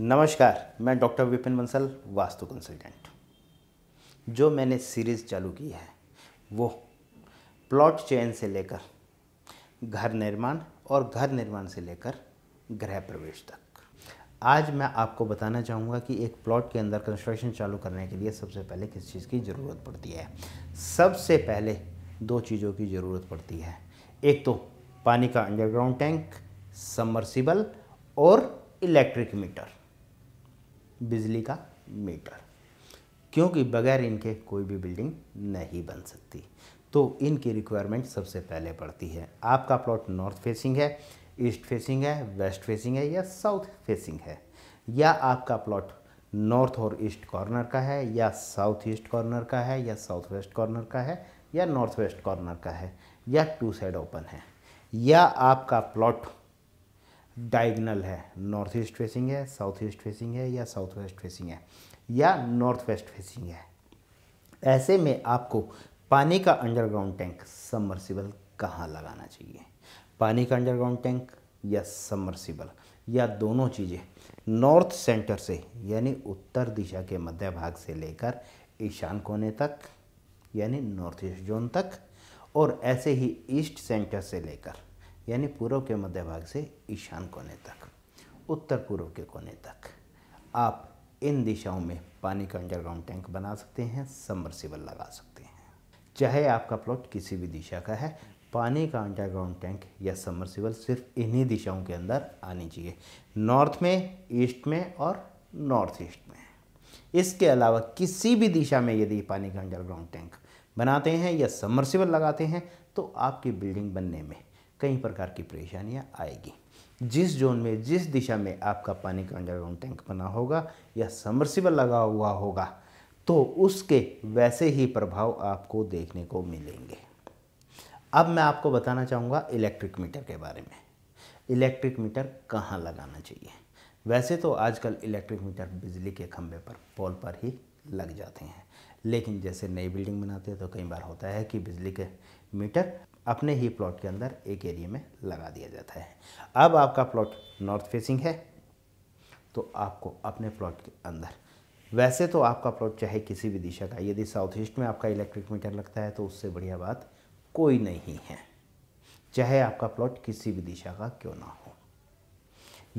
नमस्कार मैं doctor Vipin Bansal vastu consultant जो मैंने सीरीज़ चालू की है वो प्लॉट चयन से लेकर घर निर्माण और घर निर्माण से लेकर गृह प्रवेश तक आज मैं आपको बताना चाहूँगा कि एक प्लॉट के अंदर कंस्ट्रक्शन चालू करने के लिए सबसे पहले किस चीज़ की ज़रूरत पड़ती है सबसे पहले दो चीज़ों की ज़रूरत पड़ती है एक तो पानी का अंडरग्राउंड टैंक समर्सिबल और इलेक्ट्रिक मीटर बिजली का मीटर क्योंकि बगैर इनके कोई भी बिल्डिंग नहीं बन सकती तो इनकी रिक्वायरमेंट सबसे पहले पड़ती है आपका प्लॉट नॉर्थ फेसिंग है ईस्ट फेसिंग है वेस्ट फेसिंग है या साउथ फेसिंग है या आपका प्लॉट नॉर्थ और ईस्ट कॉर्नर का है या साउथ ईस्ट कॉर्नर का है या साउथ वेस्ट कॉर्नर का है या नॉर्थ वेस्ट कॉर्नर का है या टू साइड ओपन है या आपका प्लॉट डायगनल है नॉर्थ ईस्ट फेसिंग है साउथ ईस्ट फेसिंग है या साउथ वेस्ट फेसिंग है या नॉर्थ वेस्ट फेसिंग है ऐसे में आपको पानी का अंडरग्राउंड टैंक समर्सिबल कहाँ लगाना चाहिए पानी का अंडरग्राउंड टैंक या समर्सिबल या दोनों चीज़ें नॉर्थ सेंटर से यानी उत्तर दिशा के मध्य भाग से लेकर ईशान कोने तक यानी नॉर्थ ईस्ट जोन तक और ऐसे ही ईस्ट सेंटर से लेकर यानी पूर्व के मध्य भाग से ईशान कोने तक उत्तर पूर्व के कोने तक आप इन दिशाओं में पानी का अंडरग्राउंड टैंक बना सकते हैं समरसिबल लगा सकते हैं चाहे आपका प्लॉट किसी भी दिशा का है पानी का अंडरग्राउंड टैंक या समरसिबल सिर्फ इन्हीं दिशाओं के अंदर आनी चाहिए नॉर्थ में ईस्ट में और नॉर्थ ईस्ट में इसके अलावा किसी भी दिशा में यदि पानी का अंडरग्राउंड टैंक बनाते हैं या समरसिबल लगाते हैं तो आपकी बिल्डिंग बनने में कई प्रकार की परेशानियाँ आएगी जिस जोन में जिस दिशा में आपका पानी का अंडरग्राउंड टैंक बना होगा या समरसिबल लगा हुआ होगा तो उसके वैसे ही प्रभाव आपको देखने को मिलेंगे अब मैं आपको बताना चाहूँगा इलेक्ट्रिक मीटर के बारे में इलेक्ट्रिक मीटर कहाँ लगाना चाहिए वैसे तो आजकल इलेक्ट्रिक मीटर बिजली के खंभे पर पोल पर ही लग जाते हैं लेकिन जैसे नई बिल्डिंग बनाते हैं तो कई बार होता है कि बिजली के मीटर अपने ही प्लॉट के अंदर एक एरिया में लगा दिया जाता है अब आपका प्लॉट नॉर्थ फेसिंग है तो आपको अपने प्लॉट के अंदर वैसे तो आपका प्लॉट चाहे किसी भी दिशा का यदि साउथ ईस्ट में आपका इलेक्ट्रिक मीटर लगता है तो उससे बढ़िया बात कोई नहीं है चाहे आपका प्लॉट किसी भी दिशा का क्यों ना हो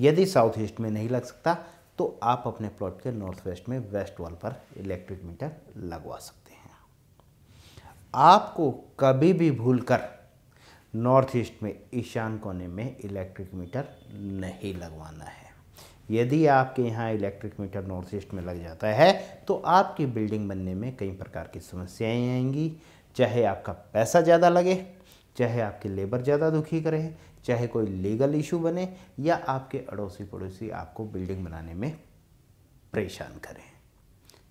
यदि साउथ ईस्ट में नहीं लग सकता तो आप अपने प्लॉट के नॉर्थ वेस्ट में वेस्ट वॉल पर इलेक्ट्रिक मीटर लगवा सकते हैं आपको कभी भी भूल कर नॉर्थ ईस्ट में ईशान कोने में इलेक्ट्रिक मीटर नहीं लगवाना है यदि आपके यहाँ इलेक्ट्रिक मीटर नॉर्थ ईस्ट में लग जाता है तो आपकी बिल्डिंग बनने में कई प्रकार की समस्याएं आएंगी चाहे आपका पैसा ज़्यादा लगे चाहे आपके लेबर ज़्यादा दुखी करे चाहे कोई लीगल इशू बने या आपके अड़ोसी पड़ोसी आपको बिल्डिंग बनाने में परेशान करें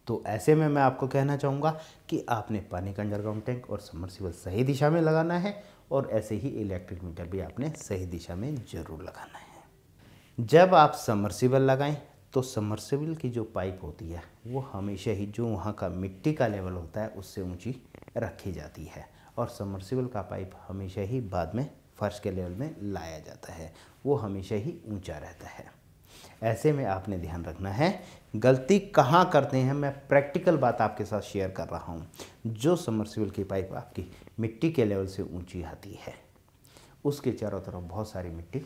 तो ऐसे में मैं आपको कहना चाहूँगा कि आपने पानी का अंडरग्राउंड टैंक और समरसिबल सही दिशा में लगाना है और ऐसे ही इलेक्ट्रिक मीटर भी आपने सही दिशा में ज़रूर लगाना है जब आप समरसिबल लगाएं तो समरसिबल की जो पाइप होती है वो हमेशा ही जो वहाँ का मिट्टी का लेवल होता है उससे ऊंची रखी जाती है और समरसिबल का पाइप हमेशा ही बाद में फर्श के लेवल में लाया जाता है वो हमेशा ही ऊंचा रहता है ऐसे में आपने ध्यान रखना है गलती कहाँ करते हैं मैं प्रैक्टिकल बात आपके साथ शेयर कर रहा हूँ जो समरसिबल की पाइप आपकी मिट्टी के लेवल से ऊंची आती है उसके चारों तरफ बहुत सारी मिट्टी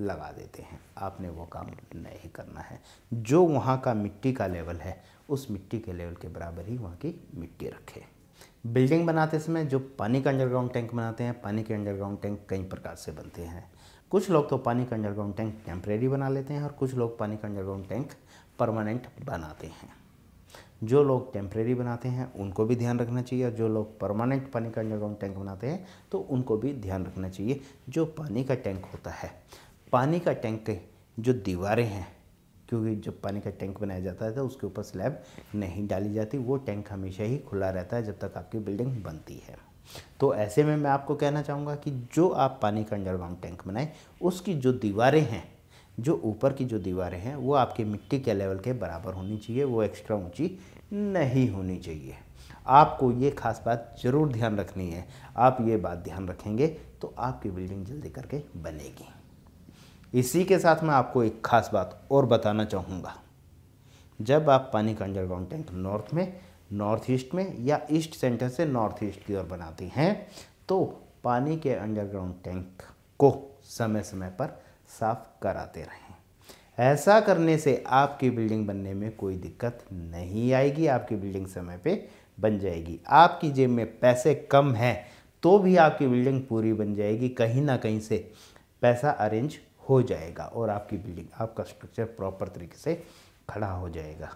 लगा देते हैं आपने वो काम नहीं करना है जो वहाँ का मिट्टी का लेवल है उस मिट्टी के लेवल के बराबर ही वहाँ की मिट्टी रखें बिल्डिंग बनाते समय जो पानी का अंडरग्राउंड टैंक बनाते हैं पानी के अंडरग्राउंड टैंक कई प्रकार से बनते हैं कुछ लोग तो पानी का अंडरग्राउंड टैंक टेम्परेरी बना लेते हैं और कुछ लोग पानी का अंडरग्राउंड टैंक परमानेंट बनाते हैं जो लोग टेम्परेरी बनाते हैं उनको भी ध्यान रखना चाहिए और जो लोग परमानेंट पानी का अंडरग्राउंड टैंक बनाते हैं तो उनको भी ध्यान रखना चाहिए जो पानी का टैंक होता है पानी का टैंक के जो दीवारें हैं क्योंकि जब पानी का टैंक बनाया जाता है तो उसके ऊपर स्लैब नहीं डाली जाती वो टैंक हमेशा ही खुला रहता है जब तक आपकी बिल्डिंग बनती है तो ऐसे में मैं आपको कहना चाहूँगा कि जो आप पानी का अंडरग्राउंड टैंक बनाएं उसकी जो दीवारें हैं जो ऊपर की जो दीवारें हैं वो आपकी मिट्टी के लेवल के बराबर होनी चाहिए वो एक्स्ट्रा ऊंची नहीं होनी चाहिए आपको ये खास बात ज़रूर ध्यान रखनी है आप ये बात ध्यान रखेंगे तो आपकी बिल्डिंग जल्दी करके बनेगी इसी के साथ मैं आपको एक खास बात और बताना चाहूँगा जब आप पानी का अंडरग्राउंड टैंक नॉर्थ में नॉर्थ ईस्ट में या ईस्ट सेंटर से नॉर्थ ईस्ट की ओर बनाती हैं तो पानी के अंडरग्राउंड टैंक को समय समय पर साफ कराते रहें ऐसा करने से आपकी बिल्डिंग बनने में कोई दिक्कत नहीं आएगी आपकी बिल्डिंग समय पे बन जाएगी आपकी जेब में पैसे कम हैं तो भी आपकी बिल्डिंग पूरी बन जाएगी कहीं ना कहीं से पैसा अरेंज हो जाएगा और आपकी बिल्डिंग आपका स्ट्रक्चर प्रॉपर तरीके से खड़ा हो जाएगा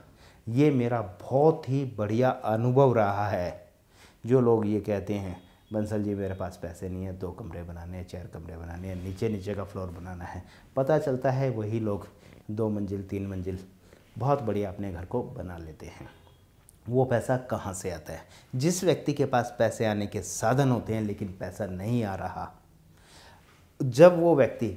ये मेरा बहुत ही बढ़िया अनुभव रहा है जो लोग ये कहते हैं बंसल जी मेरे पास पैसे नहीं है दो कमरे बनाने हैं चार कमरे बनाने हैं नीचे नीचे का फ्लोर बनाना है पता चलता है वही लोग दो मंजिल तीन मंजिल बहुत बढ़िया अपने घर को बना लेते हैं वो पैसा कहाँ से आता है जिस व्यक्ति के पास पैसे आने के साधन होते हैं लेकिन पैसा नहीं आ रहा जब वो व्यक्ति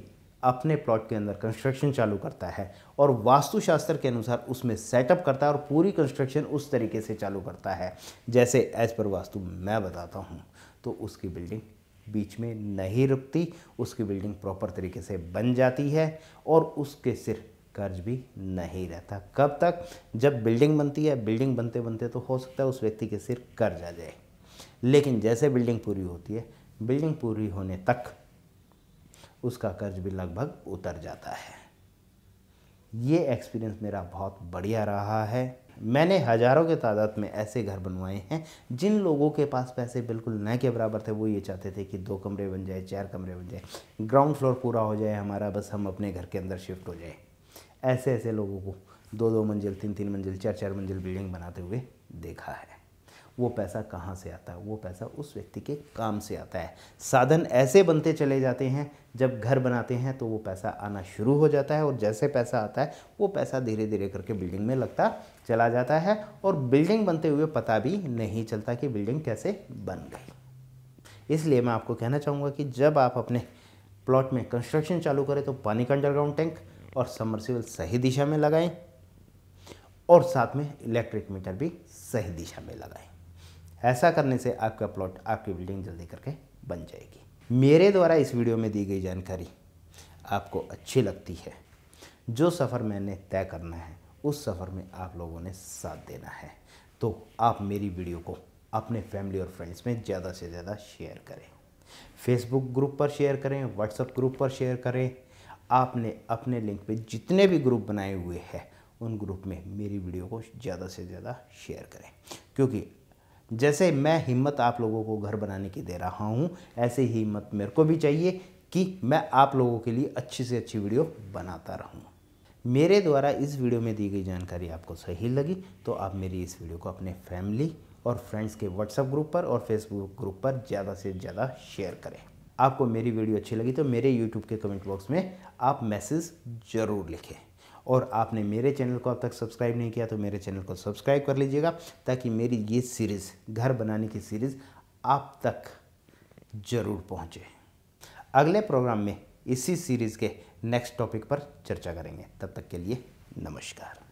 अपने प्लॉट के अंदर कंस्ट्रक्शन चालू करता है और वास्तुशास्त्र के अनुसार उसमें सेटअप करता है और पूरी कंस्ट्रक्शन उस तरीके से चालू करता है जैसे एज पर वास्तु मैं बताता हूँ तो उसकी बिल्डिंग बीच में नहीं रुकती उसकी बिल्डिंग प्रॉपर तरीके से बन जाती है और उसके सिर कर्ज भी नहीं रहता कब तक जब बिल्डिंग बनती है बिल्डिंग बनते बनते तो हो सकता है उस व्यक्ति के सिर कर्ज आ जाए लेकिन जैसे बिल्डिंग पूरी होती है बिल्डिंग पूरी होने तक उसका कर्ज भी लगभग उतर जाता है ये एक्सपीरियंस मेरा बहुत बढ़िया रहा है मैंने हज़ारों के तादाद में ऐसे घर बनवाए हैं जिन लोगों के पास पैसे बिल्कुल न के बराबर थे वो ये चाहते थे कि दो कमरे बन जाए चार कमरे बन जाए ग्राउंड फ्लोर पूरा हो जाए हमारा बस हम अपने घर के अंदर शिफ्ट हो जाए ऐसे ऐसे लोगों को दो दो मंजिल तीन तीन मंजिल चार चार मंजिल बिल्डिंग बनाते हुए देखा है वो पैसा कहाँ से आता है वो पैसा उस व्यक्ति के काम से आता है साधन ऐसे बनते चले जाते हैं जब घर बनाते हैं तो वो पैसा आना शुरू हो जाता है और जैसे पैसा आता है वो पैसा धीरे धीरे करके बिल्डिंग में लगता चला जाता है और बिल्डिंग बनते हुए पता भी नहीं चलता कि बिल्डिंग कैसे बन गई इसलिए मैं आपको कहना चाहूँगा कि जब आप अपने प्लॉट में कंस्ट्रक्शन चालू करें तो पानी का अंडरग्राउंड टैंक और सबमर्सिबल सही दिशा में लगाएं और साथ में इलेक्ट्रिक मीटर भी सही दिशा में लगाएं ऐसा करने से आपका प्लॉट आपकी बिल्डिंग जल्दी करके बन जाएगी मेरे द्वारा इस वीडियो में दी गई जानकारी आपको अच्छी लगती है जो सफ़र मैंने तय करना है उस सफ़र में आप लोगों ने साथ देना है तो आप मेरी वीडियो को अपने फैमिली और फ्रेंड्स में ज़्यादा से ज़्यादा शेयर करें फेसबुक ग्रुप पर शेयर करें व्हाट्सएप ग्रुप पर शेयर करें आपने अपने लिंक पे जितने भी ग्रुप बनाए हुए हैं उन ग्रुप में मेरी वीडियो को ज़्यादा से ज़्यादा शेयर करें क्योंकि जैसे मैं हिम्मत आप लोगों को घर बनाने की दे रहा हूँ ऐसे ही हिम्मत मेरे को भी चाहिए कि मैं आप लोगों के लिए अच्छी से अच्छी वीडियो बनाता रहूँ मेरे द्वारा इस वीडियो में दी गई जानकारी आपको सही लगी तो आप मेरी इस वीडियो को अपने फैमिली और फ्रेंड्स के व्हाट्सएप ग्रुप पर और फेसबुक ग्रुप पर ज़्यादा से ज़्यादा शेयर करें आपको मेरी वीडियो अच्छी लगी तो मेरे यूट्यूब के कमेंट बॉक्स में आप मैसेज ज़रूर लिखें और आपने मेरे चैनल को अब तक सब्सक्राइब नहीं किया तो मेरे चैनल को सब्सक्राइब कर लीजिएगा ताकि मेरी ये सीरीज़ घर बनाने की सीरीज़ आप तक ज़रूर पहुँचे अगले प्रोग्राम में इसी सीरीज़ के नेक्स्ट टॉपिक पर चर्चा करेंगे तब तक के लिए नमस्कार